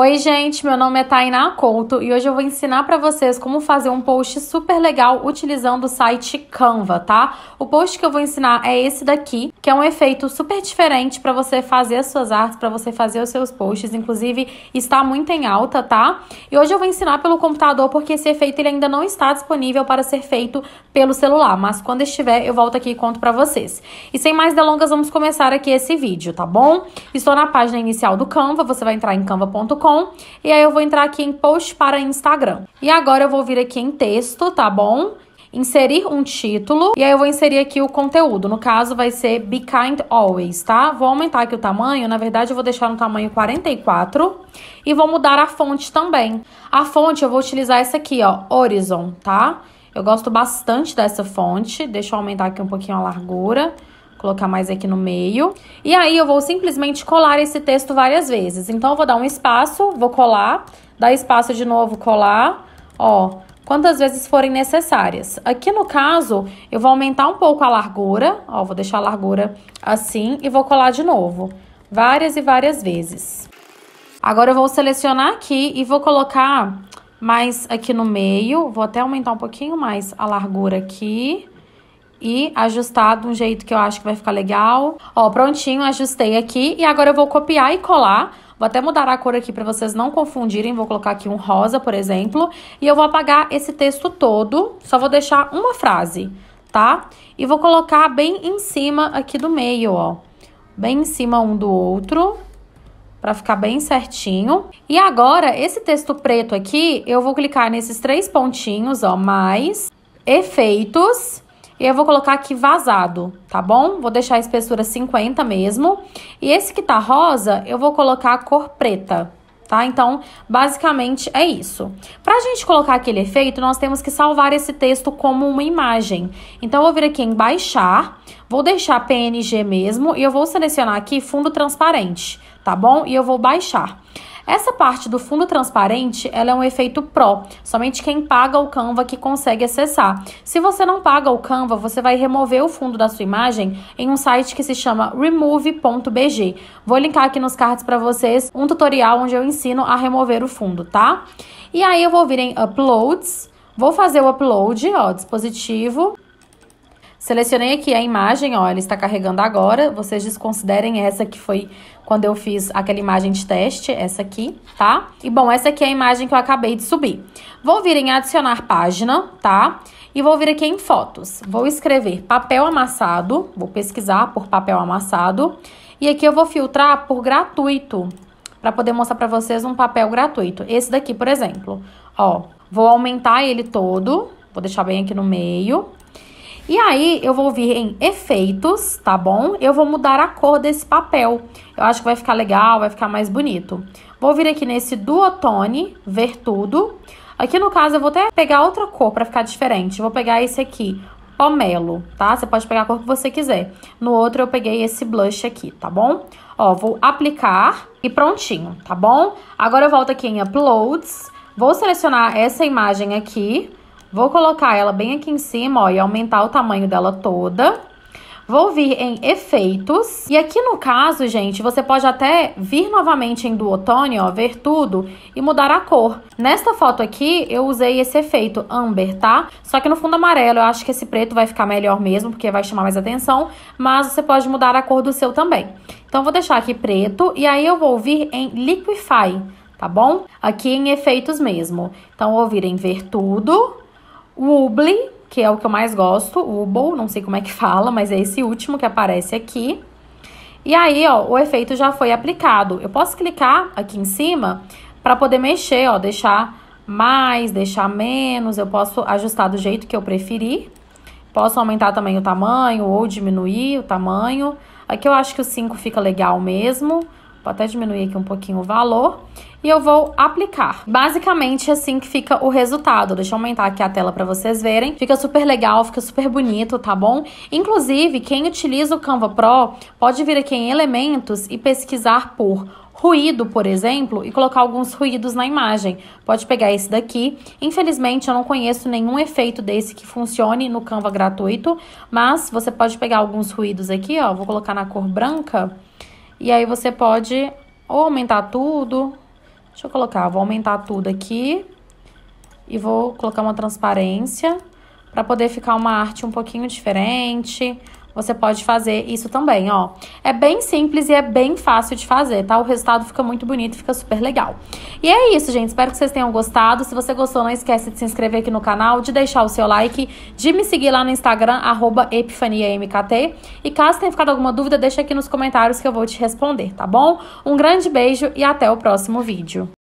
Oi, gente, meu nome é Tainá Couto e hoje eu vou ensinar para vocês como fazer um post super legal utilizando o site Canva, tá? O post que eu vou ensinar é esse daqui, que é um efeito super diferente para você fazer as suas artes, para você fazer os seus posts, inclusive está muito em alta, tá? E hoje eu vou ensinar pelo computador porque esse efeito ele ainda não está disponível para ser feito pelo celular, mas quando estiver eu volto aqui e conto para vocês. E sem mais delongas, vamos começar aqui esse vídeo, tá bom? Estou na página inicial do Canva, você vai entrar em canva.com e aí eu vou entrar aqui em post para Instagram. E agora eu vou vir aqui em texto, tá bom? Inserir um título e aí eu vou inserir aqui o conteúdo. No caso vai ser Be Kind Always, tá? Vou aumentar aqui o tamanho, na verdade eu vou deixar no tamanho 44 e vou mudar a fonte também. A fonte eu vou utilizar essa aqui, ó, Horizon, tá? Eu gosto bastante dessa fonte, deixa eu aumentar aqui um pouquinho a largura colocar mais aqui no meio. E aí eu vou simplesmente colar esse texto várias vezes. Então eu vou dar um espaço, vou colar, dar espaço de novo, colar, ó, quantas vezes forem necessárias. Aqui no caso, eu vou aumentar um pouco a largura, ó, vou deixar a largura assim e vou colar de novo, várias e várias vezes. Agora eu vou selecionar aqui e vou colocar mais aqui no meio, vou até aumentar um pouquinho mais a largura aqui e ajustar de um jeito que eu acho que vai ficar legal. Ó, prontinho, ajustei aqui e agora eu vou copiar e colar. Vou até mudar a cor aqui para vocês não confundirem, vou colocar aqui um rosa, por exemplo, e eu vou apagar esse texto todo, só vou deixar uma frase, tá? E vou colocar bem em cima aqui do meio, ó. Bem em cima um do outro, para ficar bem certinho. E agora, esse texto preto aqui, eu vou clicar nesses três pontinhos, ó, mais efeitos e eu vou colocar aqui vazado, tá bom? Vou deixar a espessura 50 mesmo. E esse que tá rosa, eu vou colocar a cor preta, tá? Então, basicamente é isso. Pra gente colocar aquele efeito, nós temos que salvar esse texto como uma imagem. Então, eu vou vir aqui em baixar, vou deixar PNG mesmo e eu vou selecionar aqui fundo transparente, tá bom? E eu vou baixar. Essa parte do fundo transparente, ela é um efeito pró. Somente quem paga o Canva que consegue acessar. Se você não paga o Canva, você vai remover o fundo da sua imagem em um site que se chama remove.bg. Vou linkar aqui nos cards para vocês um tutorial onde eu ensino a remover o fundo, tá? E aí eu vou vir em uploads, vou fazer o upload, ó, dispositivo, Selecionei aqui a imagem, ó, ela está carregando agora. Vocês desconsiderem essa que foi quando eu fiz aquela imagem de teste, essa aqui, tá? E bom, essa aqui é a imagem que eu acabei de subir. Vou vir em adicionar página, tá? E vou vir aqui em fotos. Vou escrever papel amassado, vou pesquisar por papel amassado. E aqui eu vou filtrar por gratuito, para poder mostrar para vocês um papel gratuito. Esse daqui, por exemplo, ó, vou aumentar ele todo, vou deixar bem aqui no meio, e aí eu vou vir em efeitos, tá bom? Eu vou mudar a cor desse papel. Eu acho que vai ficar legal, vai ficar mais bonito. Vou vir aqui nesse duotone, ver tudo. Aqui no caso eu vou até pegar outra cor para ficar diferente. Vou pegar esse aqui, pomelo, tá? Você pode pegar a cor que você quiser. No outro eu peguei esse blush aqui, tá bom? Ó, vou aplicar e prontinho, tá bom? Agora eu volto aqui em uploads. Vou selecionar essa imagem aqui Vou colocar ela bem aqui em cima, ó, e aumentar o tamanho dela toda. Vou vir em efeitos. E aqui no caso, gente, você pode até vir novamente em duotone, ó, ver tudo e mudar a cor. Nesta foto aqui, eu usei esse efeito amber, tá? Só que no fundo amarelo, eu acho que esse preto vai ficar melhor mesmo, porque vai chamar mais atenção. Mas você pode mudar a cor do seu também. Então, vou deixar aqui preto e aí eu vou vir em liquify, tá bom? Aqui em efeitos mesmo. Então, vou vir em ver tudo o Ubli, que é o que eu mais gosto, o não sei como é que fala, mas é esse último que aparece aqui. E aí, ó, o efeito já foi aplicado. Eu posso clicar aqui em cima para poder mexer, ó, deixar mais, deixar menos, eu posso ajustar do jeito que eu preferir. Posso aumentar também o tamanho ou diminuir o tamanho. Aqui eu acho que o 5 fica legal mesmo. Vou até diminuir aqui um pouquinho o valor e eu vou aplicar. Basicamente, é assim que fica o resultado. Deixa eu aumentar aqui a tela para vocês verem. Fica super legal, fica super bonito, tá bom? Inclusive, quem utiliza o Canva Pro pode vir aqui em elementos e pesquisar por ruído, por exemplo, e colocar alguns ruídos na imagem. Pode pegar esse daqui. Infelizmente, eu não conheço nenhum efeito desse que funcione no Canva gratuito, mas você pode pegar alguns ruídos aqui, ó. Vou colocar na cor branca e aí você pode ou aumentar tudo. Deixa eu colocar, vou aumentar tudo aqui. E vou colocar uma transparência para poder ficar uma arte um pouquinho diferente, você pode fazer isso também, ó. É bem simples e é bem fácil de fazer, tá? O resultado fica muito bonito, fica super legal. E é isso, gente. Espero que vocês tenham gostado. Se você gostou, não esquece de se inscrever aqui no canal, de deixar o seu like, de me seguir lá no Instagram, EpifaniaMKT. E caso tenha ficado alguma dúvida, deixa aqui nos comentários que eu vou te responder, tá bom? Um grande beijo e até o próximo vídeo.